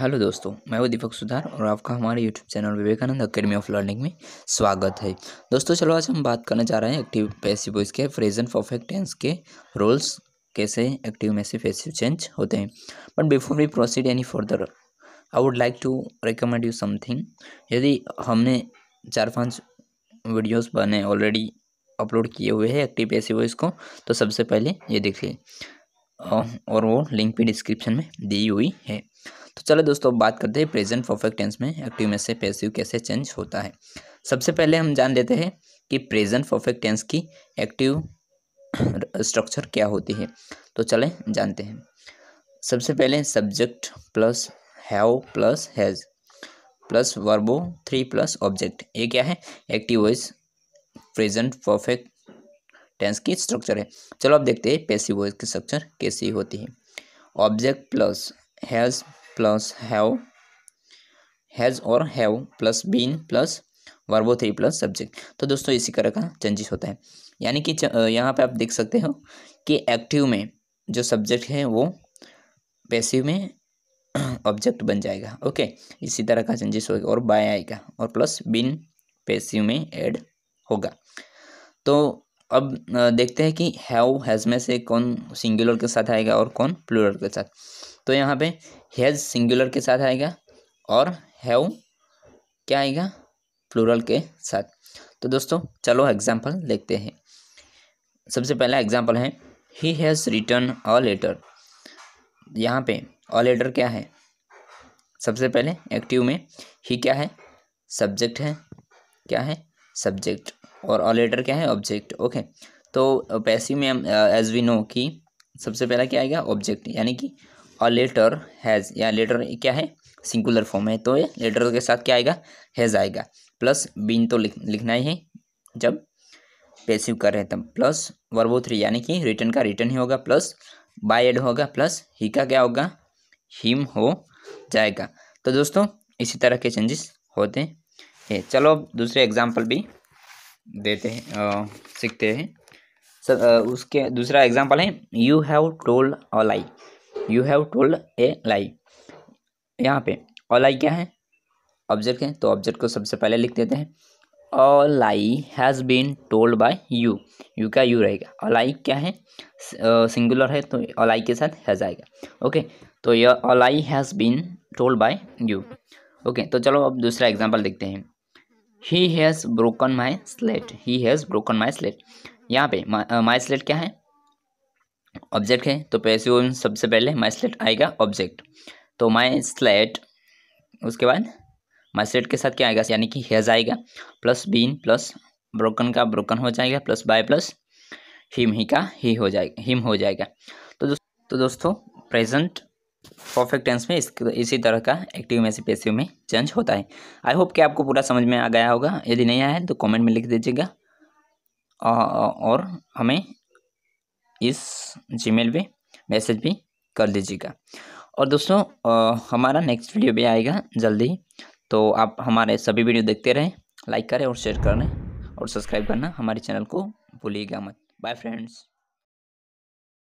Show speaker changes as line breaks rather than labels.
hello दोस्तों मैं वो दीपक सुधार और आपका हमारे YouTube channel Vivekananda academy of learning में स्वागत है दोस्तों चलो आज हम बात करना चाह रहे हैं एक्टिव पैसिव वॉइस के फ्रेजन परफेक्ट टेंस के रोल्स कैसे एक्टिव में से पैसिव चेंज होते हैं but before we proceed any further I would like to recommend you something यदि हमने चार पाँच वीडियोज़ बने ऑलरेडी अपलोड किए हुए हैं एक्टिव पैसिव वॉइस को तो सबसे पहले ये देख लें और वो लिंक भी डिस्क्रिप्शन में दी हुई है तो चलो दोस्तों बात करते हैं प्रेजेंट परफेक्ट टेंस में एक्टिव में से पैसिव कैसे चेंज होता है सबसे पहले हम जान लेते हैं कि प्रेजेंट परफेक्ट टेंस की एक्टिव स्ट्रक्चर क्या होती है तो चले जानते हैं सबसे पहले subject plus have plus has plus verb three plus object ये क्या है active voice present perfect tense की स्ट्रक्चर है चलो अब देखते हैं पैसिव वॉइस की स्ट्रक्चर कैसी होती है object plus has plus have has और have plus been plus verb three plus subject तो दोस्तों इसी तरह का चेंजेस होता है यानी कि यहाँ पे आप देख सकते हो कि एक्टिव में जो सब्जेक्ट है वो पैसिव में ऑब्जेक्ट बन जाएगा ओके इसी तरह का चेंजेस होगा और बाय आएगा और प्लस बिन पैसिव में ऐड होगा तो अब देखते हैं कि हैव हैज़ में से कौन सिंगुलर के साथ आएगा और कौन प्लूरल के साथ तो यहाँ पे हैज़ सिंगुलर के साथ आएगा और हैव क्या आएगा प्लूरल के साथ तो दोस्तों चलो एग्जाम्पल देखते हैं सबसे पहला एग्जाम्पल है he has written a letter यहाँ पे अ लेटर क्या है सबसे पहले एक्टिव में ही क्या है सब्जेक्ट है क्या है सब्जेक्ट और अ लेटर क्या है ऑब्जेक्ट ओके तो पैसिव में एज वी नो कि सबसे पहला क्या आएगा ऑब्जेक्ट यानी कि अ लेटर हैज़ या लेटर क्या है सिंगुलर फॉर्म है तो ये लेटर के साथ क्या आएगा हैज़ आएगा प्लस बिन तो लिख, लिखना ही है जब पैसिव कर रहे तब प्लस वर्बो थ्री यानी कि रिटर्न का रिटर्न ही होगा प्लस बाय एड होगा प्लस ही का क्या होगा हिम हो जाएगा तो दोस्तों इसी तरह के चेंजेस होते हैं चलो दूसरे एग्जाम्पल भी देते हैं सीखते हैं सर उसके दूसरा एग्जाम्पल है you have told a lie you have told a lie यहाँ पे और लाई क्या है ऑब्जेक्ट है तो ऑब्जेक्ट को सबसे पहले लिख देते हैं a lie has been told by you you का यू रहेगा अलाई क्या है सिंगुलर है तो अलाई के साथ हैज़ आएगा ओके तो यह a lie has been told by you okay तो चलो अब दूसरा एग्जाम्पल देखते हैं he has broken my slate he has broken my slate यहाँ पे माई स्लेट क्या है ऑब्जेक्ट है तो पैसिव में सबसे पहले स्लेट आएगा ऑब्जेक्ट तो स्लेट उसके बाद स्लेट के साथ क्या आएगा यानी कि हेज आएगा प्लस बीन प्लस ब्रोकन का ब्रोकन हो जाएगा plus by plus him he का ही हो जाएगा हिम हो जाएगा तो दोस्त तो दोस्तों प्रेजेंट परफेक्ट टेंस में इस इसी तरह का एक्टिव में से पैसिव में चेंज होता है आई होप कि आपको पूरा समझ में आ गया होगा यदि नहीं आया है तो कमेंट में लिख दीजिएगा और हमें इस जीमेल पे मैसेज भी कर दीजिएगा और दोस्तों हमारा नेक्स्ट वीडियो भी आएगा जल्दी तो आप हमारे सभी वीडियो देखते रहें लाइक करें और शेयर करें और सब्सक्राइब करना हमारे चैनल को भूलिएगा मत बाय फ्रेंड्स